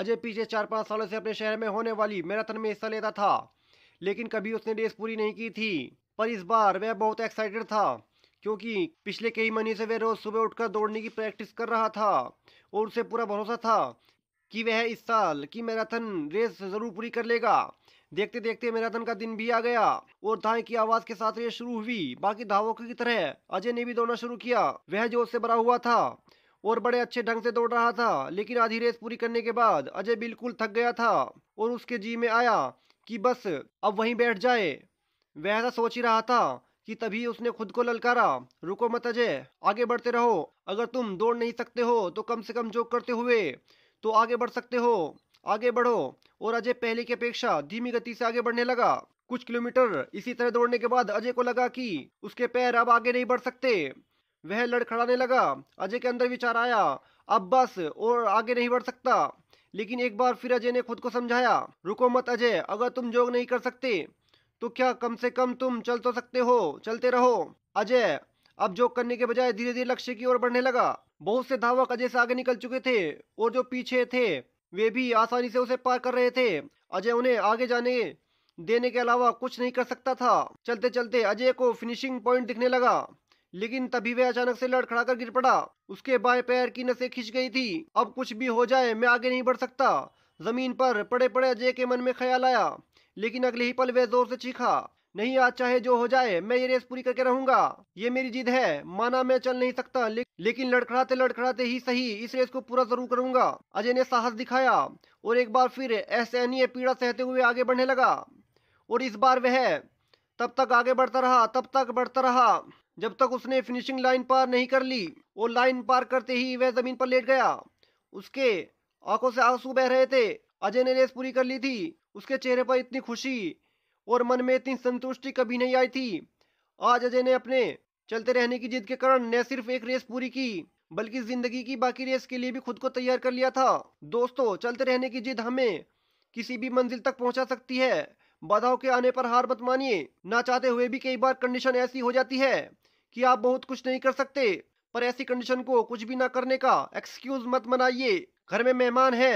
अजय पिछले चार पाँच सालों से अपने शहर में होने वाली मैराथन में हिस्सा लेता था लेकिन कभी उसने रेस पूरी नहीं की थी पर इस बार वह बहुत एक्साइटेड था क्योंकि पिछले कई महीने से वह रोज सुबह उठकर दौड़ने की प्रैक्टिस कर रहा था और उसे पूरा भरोसा था कि वह इस साल की मैराथन रेस जरूर पूरी कर लेगा देखते देखते मैराथन का दिन भी आ गया और धाए की आवाज के साथ रेस शुरू हुई बाकी धावकों की तरह अजय ने भी दौड़ना शुरू किया वह जोश से भरा हुआ था और बड़े अच्छे ढंग से दौड़ रहा था लेकिन आधी रेस पूरी करने के बाद अजय बिल्कुल थक गया था और उसके जी में आया कि बस अब वहीं बैठ जाए वह ऐसा सोच ही रहा था कि तभी उसने खुद को ललकारा रुको मत अजय आगे बढ़ते रहो अगर तुम दौड़ नहीं सकते हो तो कम से कम जोक करते हुए तो आगे बढ़ सकते हो आगे बढ़ो और अजय पहले की अपेक्षा धीमी गति से आगे बढ़ने लगा कुछ किलोमीटर इसी तरह दौड़ने के बाद अजय को लगा कि उसके पैर अब आगे नहीं बढ़ सकते वह लड़खड़ाने लगा अजय के अंदर विचार आया अब बस और आगे नहीं बढ़ सकता लेकिन एक बार फिर अजय ने खुद को समझाया रुको मत अजय अगर तुम जोग नहीं कर सकते तो क्या कम से कम तुम चल तो सकते हो चलते रहो अजय अब जोग करने के बजाय धीरे धीरे लक्ष्य की ओर बढ़ने लगा बहुत से धावक अजय से आगे निकल चुके थे और जो पीछे थे वे भी आसानी से उसे पार कर रहे थे अजय उन्हें आगे जाने देने के अलावा कुछ नहीं कर सकता था चलते चलते अजय को फिनिशिंग पॉइंट दिखने लगा लेकिन तभी वह अचानक से कर गिर पड़ा उसके बाएं पैर की नसें खिंच गई थी अब कुछ भी हो जाए मैं आगे नहीं बढ़ सकता जमीन पर पड़े पड़े अजय के मन में ख्याल आया लेकिन अगले ही पल वह जोर से चीखा नहीं आज चाहे जो हो जाए मैं ये रेस पूरी करके रहूंगा ये मेरी जिद है माना मैं चल नहीं सकता ले, लेकिन लड़खड़ाते लड़खड़ाते ही सही इस रेस को पूरा जरूर करूंगा अजय ने साहस दिखाया और एक बार फिर असहनीय पीड़ा सहते हुए आगे बढ़ने लगा और इस बार वह तब तक आगे बढ़ता रहा तब तक बढ़ता रहा जब तक उसने फिनिशिंग लाइन पार नहीं कर ली और लाइन पार करते ही वह जमीन पर लेट गया उसके आंखों से आंसू बह रहे थे अजय ने रेस पूरी कर ली थी उसके चेहरे पर इतनी खुशी और मन में इतनी संतुष्टि कभी नहीं आई थी आज अजय ने अपने चलते रहने की जिद के कारण न सिर्फ एक रेस पूरी की बल्कि जिंदगी की बाकी रेस के लिए भी खुद को तैयार कर लिया था दोस्तों चलते रहने की जिद हमें किसी भी मंजिल तक पहुंचा सकती है बाधाओं के आने पर हार मत मानिए ना चाहते हुए भी कई बार कंडीशन ऐसी हो जाती है कि आप बहुत कुछ नहीं कर सकते पर ऐसी कंडीशन को कुछ भी ना करने का एक्सक्यूज मत बनाइए घर में मेहमान हैं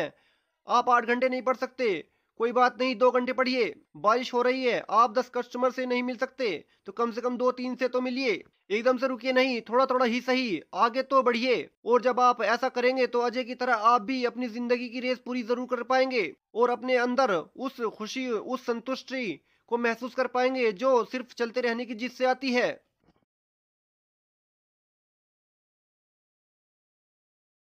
आप आठ घंटे नहीं पढ़ सकते कोई बात नहीं दो घंटे पढ़िए बारिश हो रही है आप दस कस्टमर से नहीं मिल सकते तो कम से कम दो तीन से तो मिलिए एकदम से रुकिए नहीं थोड़ा थोड़ा ही सही आगे तो बढ़िए और जब आप ऐसा करेंगे तो अजय की तरह आप भी अपनी जिंदगी की रेस पूरी जरूर कर पाएंगे और अपने अंदर उस खुशी उस संतुष्टि को महसूस कर पाएंगे जो सिर्फ चलते रहने की जिद से आती है